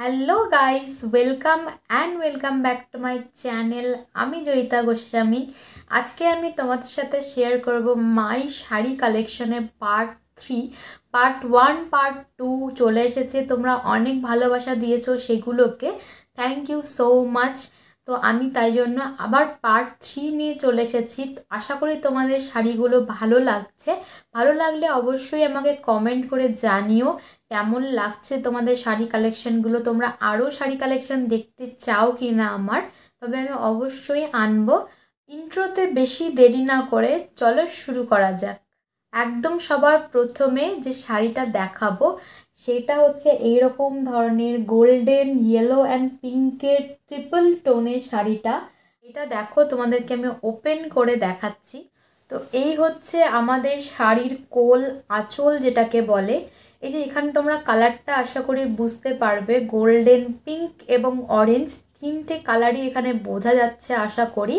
hello guys welcome and welcome back to my channel আমি জয়িতা গোস্বামী আজকে আমি তোমাদের সাথে শেয়ার করব মাই শাড়ি কালেকশনের part three part one part two চলে এসেছে তোমরা অনেক ভালোবাসা দিয়েছো সেগুলোকে থ্যাংক ইউ সো মাচ তো আমি তাই জন্য আবার পার্ট থ্রি নিয়ে চলে এসেছি আশা করি তোমাদের শাড়িগুলো ভালো লাগছে ভালো লাগলে অবশ্যই আমাকে কমেন্ট করে জানিও কেমন লাগছে তোমাদের শাড়ি কালেকশানগুলো তোমরা আরও শাড়ি কালেকশান দেখতে চাও কি না আমার তবে আমি অবশ্যই আনবো ইন্ট্রোতে বেশি দেরি না করে চলো শুরু করা যাক একদম সবার প্রথমে যে শাড়িটা দেখাবো সেটা হচ্ছে এইরকম ধরনের গোল্ডেন ইয়েলো অ্যান্ড পিঙ্কের ট্রিপল টোনের শাড়িটা এটা দেখো তোমাদেরকে আমি ওপেন করে দেখাচ্ছি তো এই হচ্ছে আমাদের শাড়ির কোল আঁচল যেটাকে বলে এই যে এখানে তোমরা কালারটা আশা করি বুঝতে পারবে গোল্ডেন পিঙ্ক এবং অরেঞ্জ তিনটে কালারই এখানে বোঝা যাচ্ছে আশা করি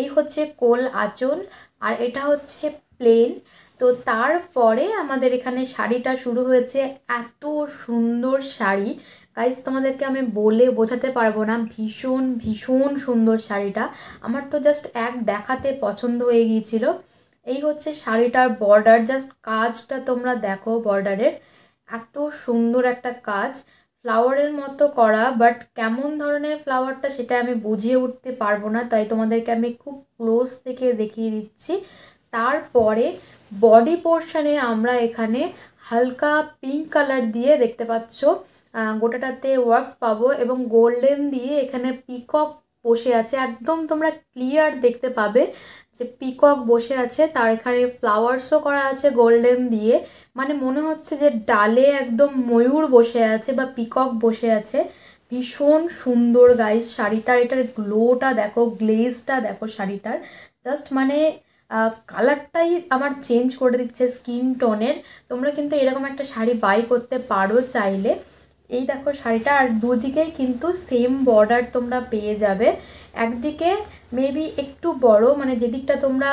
এই হচ্ছে কোল আঁচল আর এটা হচ্ছে প্লেন তো তারপরে আমাদের এখানে শাড়িটা শুরু হয়েছে এত সুন্দর শাড়ি গাইজ তোমাদেরকে আমি বলে বোঝাতে পারবো না ভীষণ ভীষণ সুন্দর শাড়িটা আমার তো জাস্ট এক দেখাতে পছন্দ হয়ে গিয়েছিল এই হচ্ছে শাড়িটার বর্ডার জাস্ট কাজটা তোমরা দেখো বর্ডারের এত সুন্দর একটা কাজ ফ্লাওয়ারের মতো করা বাট কেমন ধরনের ফ্লাওয়ারটা সেটা আমি বুঝিয়ে উঠতে পারবো না তাই তোমাদেরকে আমি খুব ক্লোজ থেকে দেখিয়ে দিচ্ছি তারপরে বডি পোর্শানে আমরা এখানে হালকা পিঙ্ক কালার দিয়ে দেখতে পাচ্ছ গোটাটাতে ওয়ার্ক পাবো এবং গোল্ডেন দিয়ে এখানে পিকক বসে আছে একদম তোমরা ক্লিয়ার দেখতে পাবে যে পিকক বসে আছে তার এখানে ফ্লাওয়ার্সও করা আছে গোল্ডেন দিয়ে মানে মনে হচ্ছে যে ডালে একদম ময়ূর বসে আছে বা পিকক বসে আছে ভীষণ সুন্দর গাইস শাড়িটার এটার গ্লোটা দেখো গ্লেজটা দেখো শাড়িটার জাস্ট মানে কালারটাই আমার চেঞ্জ করে দিচ্ছে স্কিন টোনের তোমরা কিন্তু এরকম একটা শাড়ি বাই করতে পারো চাইলে এই দেখো শাড়িটা আর দুদিকেই কিন্তু সেম বর্ডার তোমরা পেয়ে যাবে একদিকে মেবি একটু বড় মানে যেদিকটা তোমরা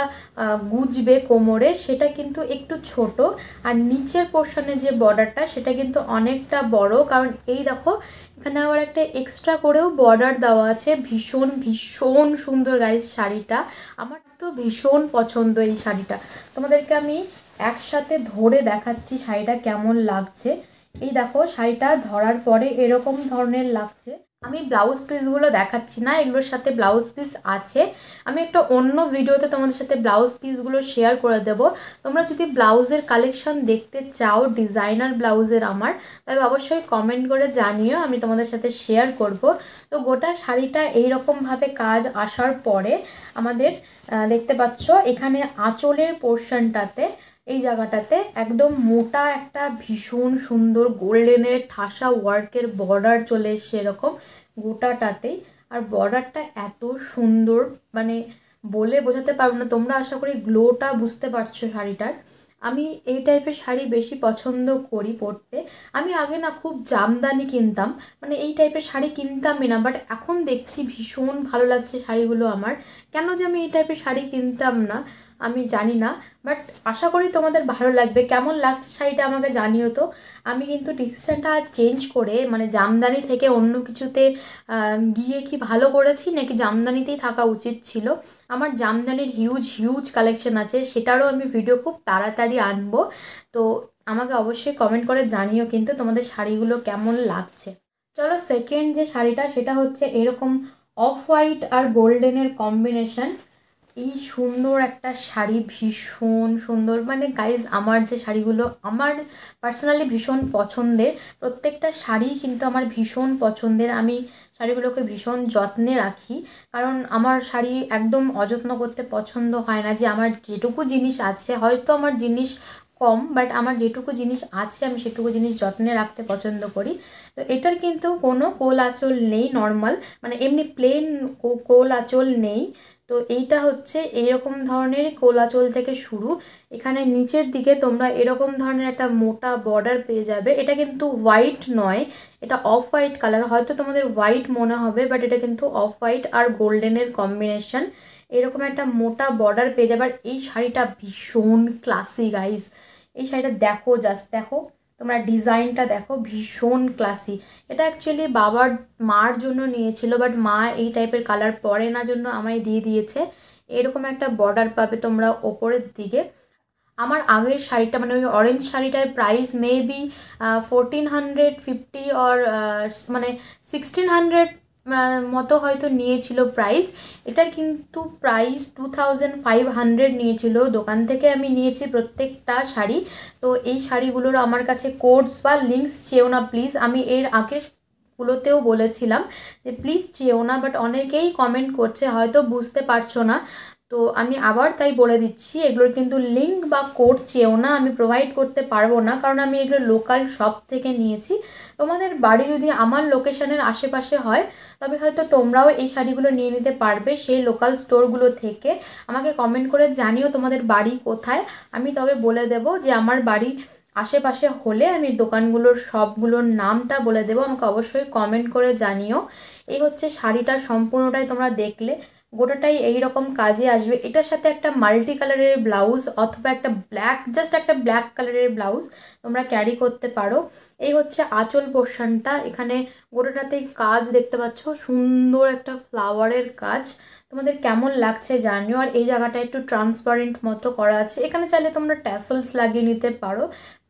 গুজবে কোমরে সেটা কিন্তু একটু ছোট আর নিচের পোর্শনে যে বর্ডারটা সেটা কিন্তু অনেকটা বড় কারণ এই দেখো এখানে আবার একটা এক্সট্রা করেও বর্ডার দেওয়া আছে ভীষণ ভীষণ সুন্দর গাইজ শাড়িটা আমার তো ভীষণ পছন্দ এই শাড়িটা তোমাদেরকে আমি একসাথে ধরে দেখাচ্ছি শাড়িটা কেমন লাগছে এই দেখো শাড়িটা ধরার পরে এরকম ধরনের লাগছে আমি ব্লাউজ পিসগুলো দেখাচ্ছি না এগুলোর সাথে ব্লাউজ পিস আছে আমি একটা অন্য ভিডিওতে তোমাদের সাথে ব্লাউজ পিসগুলো শেয়ার করে দেব তোমরা যদি ব্লাউজের কালেকশন দেখতে চাও ডিজাইনার ব্লাউজের আমার তবে অবশ্যই কমেন্ট করে জানিও আমি তোমাদের সাথে শেয়ার করব তো গোটা শাড়িটা এই কাজ আসার পরে আমাদের দেখতে পাচ্ছ এখানে আঁচলের পোর্শনটাতে এই জায়গাটাতে একদম মোটা একটা ভীষণ সুন্দর গোল্ডেনের ঠাসা ওয়ার্কের বর্ডার চলে এসছে এরকম গোটাটাতেই আর বর্ডারটা এত সুন্দর মানে বলে বোঝাতে পারবো না তোমরা আশা করি গ্লোটা বুঝতে পারছো শাড়িটার আমি এই টাইপের শাড়ি বেশি পছন্দ করি পরতে আমি আগে না খুব জামদানি কিনতাম মানে এই টাইপের শাড়ি কিনতামই না বাট এখন দেখছি ভীষণ ভালো লাগছে শাড়িগুলো আমার কেন যে আমি এই টাইপের শাড়ি কিনতাম না আমি জানি না বাট আশা করি তোমাদের ভালো লাগবে কেমন লাগছে শাড়িটা আমাকে জানিও তো আমি কিন্তু ডিসিশানটা চেঞ্জ করে মানে জামদানি থেকে অন্য কিছুতে গিয়ে কি ভালো করেছি নাকি জামদানিতেই থাকা উচিত ছিল আমার জামদানির হিউজ হিউজ কালেকশন আছে সেটারও আমি ভিডিও খুব তাড়াতাড়ি আনবো তো আমাকে অবশ্যই কমেন্ট করে জানিও কিন্তু তোমাদের শাড়িগুলো কেমন লাগছে চলো সেকেন্ড যে শাড়িটা সেটা হচ্ছে এরকম অফ হোয়াইট আর গোল্ডেনের কম্বিনেশন এই সুন্দর একটা শাড়ি ভীষণ সুন্দর মানে গাইজ আমার যে শাড়িগুলো আমার পার্সোনালি ভীষণ পছন্দের প্রত্যেকটা শাড়ি কিন্তু আমার ভীষণ পছন্দের আমি শাড়িগুলোকে ভীষণ যত্নে রাখি কারণ আমার শাড়ি একদম অযত্ন করতে পছন্দ হয় না যে আমার যেটুকু জিনিস আছে হয়তো আমার জিনিস কম বাট আমার যেটুকু জিনিস আছে আমি সেটুকু জিনিস যত্নে রাখতে পছন্দ করি তো এটার কিন্তু কোনো কোল আঁচল নেই নর্মাল মানে এমনি প্লেন কোল আঁচল নেই তো এইটা হচ্ছে এইরকম ধরনের কোলাচল থেকে শুরু এখানে নিচের দিকে তোমরা এরকম ধরনের একটা মোটা বর্ডার পেয়ে যাবে এটা কিন্তু হোয়াইট নয় এটা অফ হোয়াইট কালার হয়তো তোমাদের হোয়াইট হোয়াইট মনে হবে বাট এটা কিন্তু অফ হোয়াইট আর গোল্ডেনের কম্বিনেশন এরকম একটা মোটা বর্ডার পেয়ে যাবে এই শাড়িটা ভীষণ ক্লাসি গাইস এই শাড়িটা দেখো জাস্ট দেখো তোমরা ডিজাইনটা দেখো ভীষণ ক্লাসি এটা অ্যাকচুয়ালি বাবার মার জন্য নিয়েছিল বাট মা এই টাইপের কালার পরে না জন্য আমায় দিয়ে দিয়েছে এরকম একটা বর্ডার পাবে তোমরা ওপরের দিকে আমার আগের শাড়িটা মানে ওই অরেঞ্জ শাড়িটার price may be fourteen hundred fifty or মানে সিক্সটিন হান্ড্রেড মতো হয়তো নিয়েছিল প্রাইস এটার কিন্তু price two thousand five hundred নিয়েছিল দোকান থেকে আমি নিয়েছি প্রত্যেকটা শাড়ি তো এই শাড়িগুলোর আমার কাছে কোডস বা লিঙ্কস চেয়েও না প্লিজ আমি এর আগের গুলোতেও বলেছিলাম যে প্লিজ চেয়েও না বাট অনেকেই কমেন্ট করছে হয়তো বুঝতে পারছো না তো আমি আবার তাই বলে দিচ্ছি এগুলোর কিন্তু লিঙ্ক বা কোড চেয়েও না আমি প্রোভাইড করতে পারবো না কারণ আমি এগুলো লোকাল শপ থেকে নিয়েছি তোমাদের বাড়ি যদি আমার লোকেশানের আশেপাশে হয় তবে হয়তো তোমরাও এই শাড়িগুলো নিয়ে নিতে পারবে সেই লোকাল স্টোরগুলো থেকে আমাকে কমেন্ট করে জানিও তোমাদের বাড়ি কোথায় আমি তবে বলে দেব যে আমার বাড়ি আশেপাশে হলে আমি দোকানগুলোর সবগুলোর নামটা বলে দেবো আমাকে অবশ্যই কমেন্ট করে জানিও এই হচ্ছে শাড়িটা সম্পূর্ণটাই তোমরা দেখলে গোটাটাই এই রকম কাজে আসবে এটার সাথে একটা মাল্টি কালারের ব্লাউজ অথবা একটা ব্ল্যাক জাস্ট একটা ব্ল্যাক কালারের ব্লাউজ তোমরা ক্যারি করতে পারো এই হচ্ছে আঁচল পোর্শনটা এখানে গোটাটাতেই কাজ দেখতে পাচ্ছ সুন্দর একটা ফ্লাওয়ারের কাজ তোমাদের কেমন লাগছে জানিও আর এই জায়গাটা একটু ট্রান্সপারেন্ট মতো করা আছে এখানে চাইলে তোমরা ট্যাসেলস লাগিয়ে নিতে পারো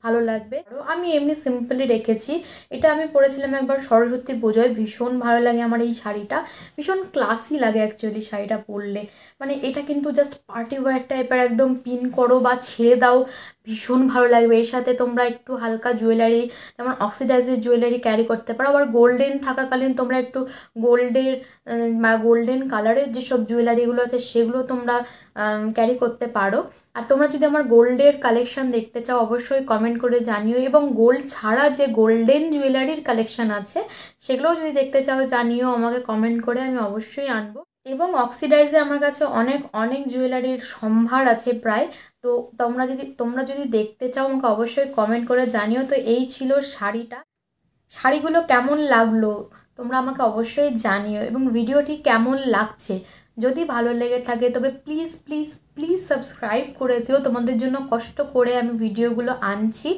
ভালো লাগবে আমি এমনি সিম্পলি রেখেছি এটা আমি পরেছিলাম একবার সরস্বতী পুজোয় ভীষণ ভালো লাগে আমার এই শাড়িটা ভীষণ ক্লাসি লাগে অ্যাকচুয়ালি শাড়িটা পরলে মানে এটা কিন্তু জাস্ট পার্টি ওয়ার টাইপের একদম পিন করো বা ছেড়ে দাও ভীষণ ভালো লাগবে এর সাথে তোমরা একটু হালকা জুয়েলারি যেমন অক্সিডাইজের জুয়েলারি ক্যারি করতে পারো আবার গোল্ডেন থাকাকালীন তোমরা একটু গোল্ডের বা গোল্ডেন কালারের যেসব জুয়েলারিগুলো আছে সেগুলো তোমরা ক্যারি করতে পারো আর তোমরা যদি আমার গোল্ডের কালেকশান দেখতে চাও অবশ্যই কমেন্ট করে জানিও এবং গোল্ড ছাড়া যে গোল্ডেন জুয়েলারির কালেকশান আছে সেগুলোও যদি দেখতে চাও জানিও আমাকে কমেন্ট করে আমি অবশ্যই আনবো এবং অক্সিডাইজে আমার কাছে অনেক অনেক জুয়েলারির সম্ভার আছে প্রায় তো তোমরা যদি তোমরা যদি দেখতে চাও আমাকে অবশ্যই কমেন্ট করে জানিও তো এই ছিল শাড়িটা শাড়িগুলো কেমন লাগলো তোমরা আমাকে অবশ্যই জানিও এবং ভিডিওটি কেমন লাগছে যদি ভালো লেগে থাকে তবে প্লিজ প্লিজ প্লিজ সাবস্ক্রাইব করে দিও তোমাদের জন্য কষ্ট করে আমি ভিডিওগুলো আনছি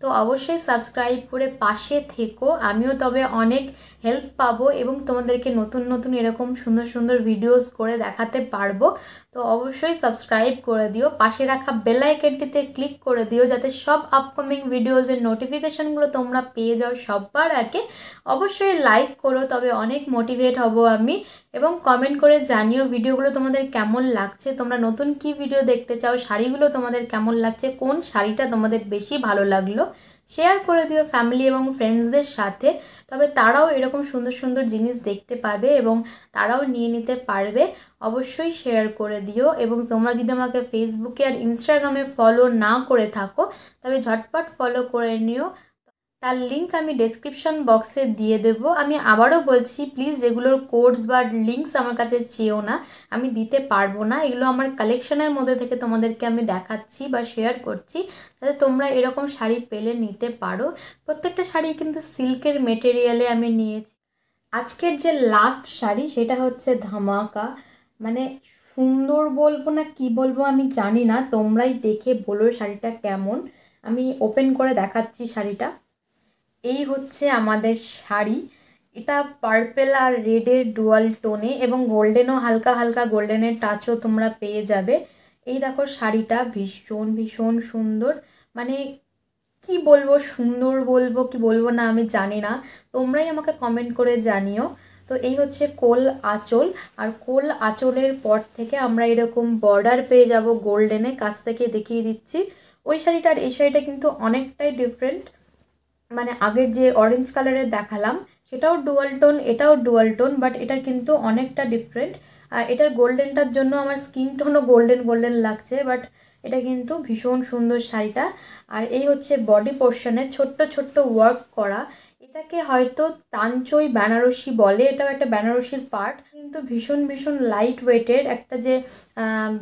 তো অবশ্যই সাবস্ক্রাইব করে পাশে থেকো আমিও তবে অনেক হেল্প পাবো এবং তোমাদেরকে নতুন নতুন এরকম সুন্দর সুন্দর ভিডিওস করে দেখাতে পারবো তো অবশ্যই সাবস্ক্রাইব করে দিও পাশে রাখা বেল আইকনটিতে ক্লিক করে দিও যাতে সব আপকামিং ভিডিওজের নোটিফিকেশানগুলো তোমরা পেয়ে যাও সববার আগে অবশ্যই লাইক করো তবে অনেক মোটিভেট হব আমি এবং কমেন্ট করে জানিও ভিডিওগুলো তোমাদের কেমন লাগছে তোমরা নতুন কি ভিডিও দেখতে চাও শাড়িগুলো তোমাদের কেমন লাগছে কোন শাড়িটা তোমাদের বেশি ভালো লাগলো শেয়ার করে দিও ফ্যামিলি এবং ফ্রেন্ডসদের সাথে তবে তারাও এরকম সুন্দর সুন্দর জিনিস দেখতে পাবে এবং তারাও নিয়ে নিতে পারবে অবশ্যই শেয়ার করে দিও এবং তোমরা যদি আমাকে ফেসবুকে আর ইনস্টাগ্রামে ফলো না করে থাকো তবে ঝটপট ফলো করে নিও তার লিঙ্ক আমি ডেসক্রিপশন বক্সে দিয়ে দেব আমি আবারও বলছি প্লিজ যেগুলোর কোডস বা লিঙ্কস আমার কাছে চেয়েও না আমি দিতে পারবো না এগুলো আমার কালেকশনের মধ্যে থেকে তোমাদেরকে আমি দেখাচ্ছি বা শেয়ার করছি তাহলে তোমরা এরকম শাড়ি পেলে নিতে পারো প্রত্যেকটা শাড়ি কিন্তু সিল্কের মেটেরিয়ালে আমি নিয়েছি আজকের যে লাস্ট শাড়ি সেটা হচ্ছে ধামাকা মানে সুন্দর বলবো না কি বলবো আমি জানি না তোমরাই দেখে বলো শাড়িটা কেমন আমি ওপেন করে দেখাচ্ছি শাড়িটা এই হচ্ছে আমাদের শাড়ি এটা পার্পেল আর রেডের ডুয়াল টোনে এবং গোল্ডেনও হালকা হালকা গোল্ডেনের টাচও তোমরা পেয়ে যাবে এই দেখো শাড়িটা ভীষণ ভীষণ সুন্দর মানে কি বলবো সুন্দর বলবো কি বলবো না আমি জানি না তোমরাই আমাকে কমেন্ট করে জানিও তো এই হচ্ছে কোল আঁচল আর কোল আঁচলের পর থেকে আমরা এরকম বর্ডার পেয়ে যাব গোল্ডেনে কাছ থেকে দেখিয়ে দিচ্ছি ওই শাড়িটা আর এই শাড়িটা কিন্তু অনেকটাই ডিফারেন্ট মানে আগের যে অরেঞ্জ কালারের দেখালাম সেটাও ডুয়াল টোন এটাও ডুয়াল টোন বাট এটার কিন্তু অনেকটা ডিফারেন্ট এটার গোল্ডেনটার জন্য আমার স্কিন টোনও গোল্ডেন গোল্ডেন লাগছে বাট এটা কিন্তু ভীষণ সুন্দর শাড়িটা আর এই হচ্ছে বডি পোর্শনে ছোট্ট ছোট্ট ওয়ার্ক করা এটাকে হয়তো তানচই বেনারসি বলে এটাও একটা বেনারসির পার্ট কিন্তু ভীষণ ভীষণ লাইট ওয়েটের একটা যে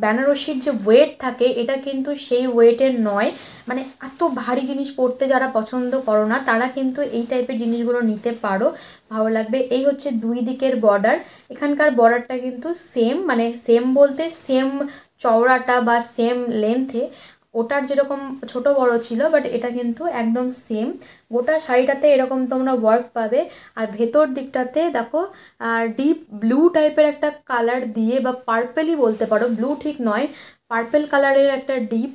বেনারসির যে ওয়েট থাকে এটা কিন্তু সেই ওয়েটের নয় মানে এত ভারী জিনিস পরতে যারা পছন্দ করো না তারা কিন্তু এই টাইপের জিনিসগুলো নিতে পারো ভালো লাগবে এই হচ্ছে দুই দিকের বর্ডার এখানকার বর্ডারটা কিন্তু সেম মানে সেম বলতে সেম চওড়াটা বা সেম লেন্থে ওটার যেরকম ছোট বড় ছিল বাট এটা কিন্তু একদম সেম গোটা শাড়িটাতে এরকম তোমরা ওয়ার্ক পাবে আর ভেতর দিকটাতে দেখো ডিপ ব্লু টাইপের একটা কালার দিয়ে বা পার্পেলই বলতে পারো ব্লু ঠিক নয় পার্পেল কালারের একটা ডিপ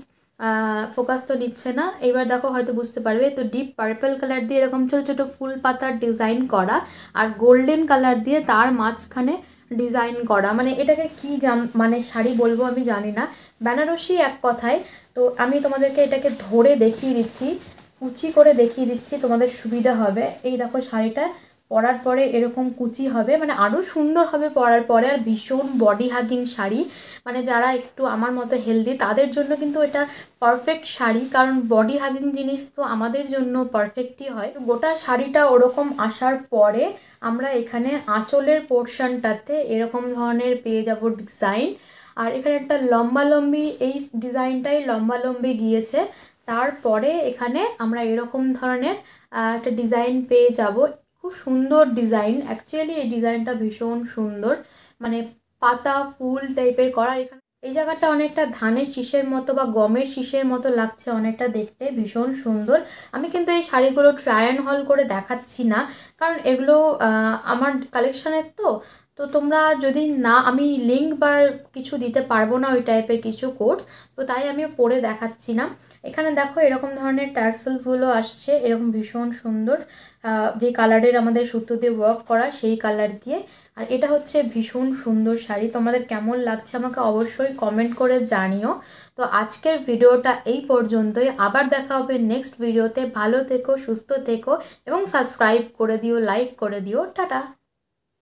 ফোকাস তো নিচ্ছে না এবার দেখো হয়তো বুঝতে পারবে তো ডিপ পার্পেল কালার দিয়ে এরকম ছোটো ছোটো ফুল পাতার ডিজাইন করা আর গোল্ডেন কালার দিয়ে তার মাঝখানে ডিজাইন করা মানে এটাকে কী জাম মানে শাড়ি বলবো আমি জানি না বেনারসি এক কথায় তো আমি তোমাদেরকে এটাকে ধরে দেখিয়ে দিচ্ছি কুচি করে দেখিয়ে দিচ্ছি তোমাদের সুবিধা হবে এই দেখো শাড়িটা পরার পরে এরকম কুচি হবে মানে আরও সুন্দর হবে পরার পরে আর ভীষণ বডি হাগিং শাড়ি মানে যারা একটু আমার মতো হেলদি তাদের জন্য কিন্তু এটা পারফেক্ট শাড়ি কারণ বডি হাগিং জিনিস তো আমাদের জন্য পারফেক্টই হয় তো গোটা শাড়িটা ওরকম আসার পরে আমরা এখানে আঁচলের পোর্শনটাতে এরকম ধরনের পেয়ে যাবো ডিজাইন আর এখানে একটা লম্বালম্বি এই ডিজাইনটাই লম্বালম্বি গিয়েছে তারপরে এখানে আমরা এরকম ধরনের একটা ডিজাইন পেয়ে যাব খুব সুন্দর ডিজাইন অ্যাকচুয়ালি এই ডিজাইনটা ভীষণ সুন্দর মানে পাতা ফুল টাইপের করা এখানে এই জায়গাটা অনেকটা ধানের শীষের মতো বা গমের শীষের মতো লাগছে অনেকটা দেখতে ভীষণ সুন্দর আমি কিন্তু এই শাড়িগুলো ট্রায়ান হল করে দেখাচ্ছি না কারণ এগুলো আমার কালেকশানের তো তো তোমরা যদি না আমি লিঙ্ক বা কিছু দিতে পারবো না ওই টাইপের কিছু কোর্স তো তাই আমি পড়ে দেখাচ্ছি না এখানে দেখো এরকম ধরনের টার্সেলসগুলো আসছে এরকম ভীষণ সুন্দর যে কালারের আমাদের সুতো দিয়ে ওয়ার্ক করা সেই কালার দিয়ে আর এটা হচ্ছে ভীষণ সুন্দর শাড়ি তোমাদের কেমন লাগছে আমাকে অবশ্যই কমেন্ট করে জানিও তো আজকের ভিডিওটা এই পর্যন্তই আবার দেখা হবে নেক্সট ভিডিওতে ভালো থেকো সুস্থ থেকো এবং সাবস্ক্রাইব করে দিও লাইক করে দিও টাটা